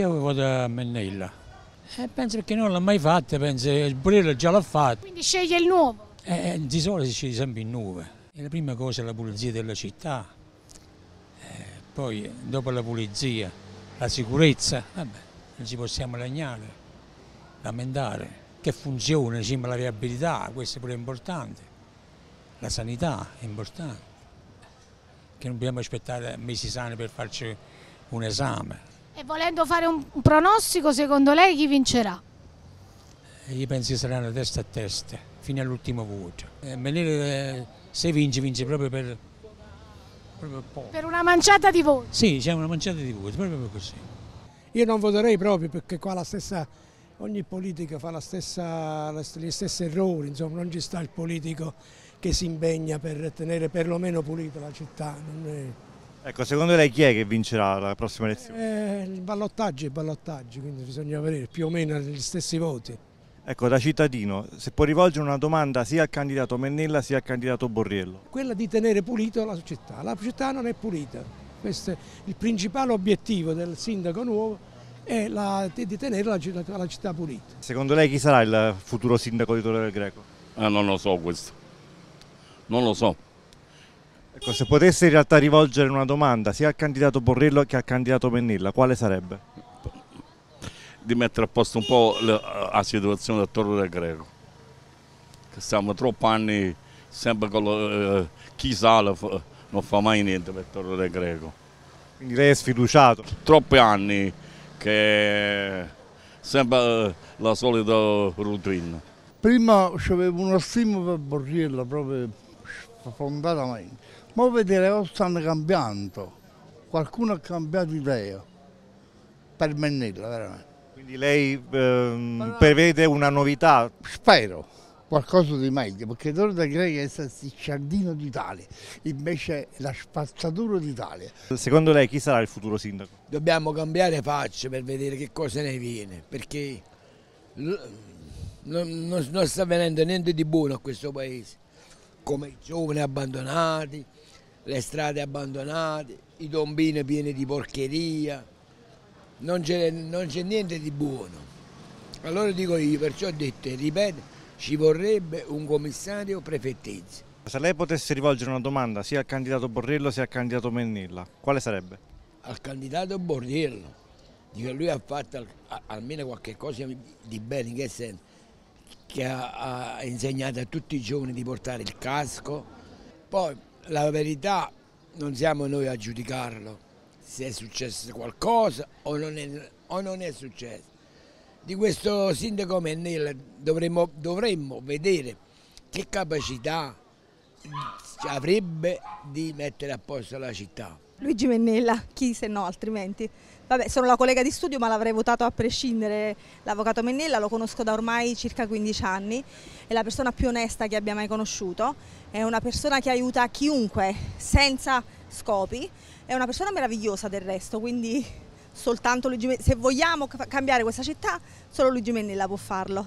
io vado a Mennella. Eh, penso che non l'ha mai fatta, penso che il Brello già l'ha fatto. Quindi sceglie il nuovo? Eh, eh, di solito si sceglie sempre il nuovo. E la prima cosa è la pulizia della città, eh, poi dopo la pulizia, la sicurezza, vabbè, non ci possiamo lagnare, lamentare. Che funziona, sì, la viabilità, questo è pure importante. La sanità è importante, che non dobbiamo aspettare mesi sani per farci un esame, e volendo fare un, pronostico, secondo lei chi vincerà? Eh, io penso che saranno testa a testa, fino all'ultimo voto. Eh, eh, se vince, vince proprio per, proprio poco. Per una manciata di voti? Sì, c'è una manciata di voti, proprio così. Io non voterei proprio perché qua la stessa ogni politica fa stessa, gli stessi errori, insomma, non ci sta il politico che si impegna per tenere perlomeno pulita la città. Ecco, secondo lei chi è che vincerà la prossima elezione? Eh, il ballottaggio è il ballottaggio, quindi bisogna avere più o meno gli stessi voti. Ecco, da cittadino, se può rivolgere una domanda sia al candidato Mennella sia al candidato Borriello. Quella di tenere pulito la città. La città non è pulita. Questo è il principale obiettivo del sindaco nuovo è la, di tenere la, la, la, città pulita. Secondo lei chi sarà il futuro sindaco di Torre del Greco? Eh, non lo so questo. Non lo so. Ecco, se potesse in realtà rivolgere una domanda sia al candidato Borrello che al candidato Pennella, quale sarebbe? Di mettere a posto un po' la, situazione del Torre del Greco. Che siamo troppi anni sempre con lo, eh, chi sale non fa mai niente per il Torre del Greco. Quindi lei è sfiduciato? Troppi anni che sembra eh, la solita routine. Prima c'avevo uno stima per Borriella proprio fondatamente. Ma vedete, loro stanno cambiando, qualcuno ha cambiato idea, per Mennella veramente. Quindi lei ehm, prevede una novità? Spero, qualcosa di meglio, perché Torre Greca è il giardino d'Italia, invece la spazzatura d'Italia. Secondo lei chi sarà il futuro sindaco? Dobbiamo cambiare faccia per vedere che cosa ne viene, perché non, non sta avvenendo niente di buono a questo paese come i giovani abbandonati, le strade abbandonate, i tombini pieni di porcheria, non c'è, niente di buono. Allora dico io, perciò ho detto e ripeto, ci vorrebbe un commissario prefettizio. Se lei potesse rivolgere una domanda sia al candidato Borrello sia al candidato Mennilla, quale sarebbe? Al candidato Borrello, dico lui ha fatto almeno qualche cosa di bene, in che senso? che ha, ha insegnato a tutti i giovani di portare il casco. Poi la verità non siamo noi a giudicarlo, se è successo qualcosa o non è, o non è successo. Di questo sindaco Mennel dovremmo, dovremmo vedere che capacità avrebbe di mettere a posto la città. Luigi Mennella, chi se no altrimenti. Vabbè, sono la collega di studio ma l'avrei votato a prescindere l'avvocato Mennella, lo conosco da ormai circa 15 anni, è la persona più onesta che abbia mai conosciuto, è una persona che aiuta chiunque senza scopi, è una persona meravigliosa del resto, quindi soltanto Luigi Mennella, se vogliamo cambiare questa città solo Luigi Mennella può farlo.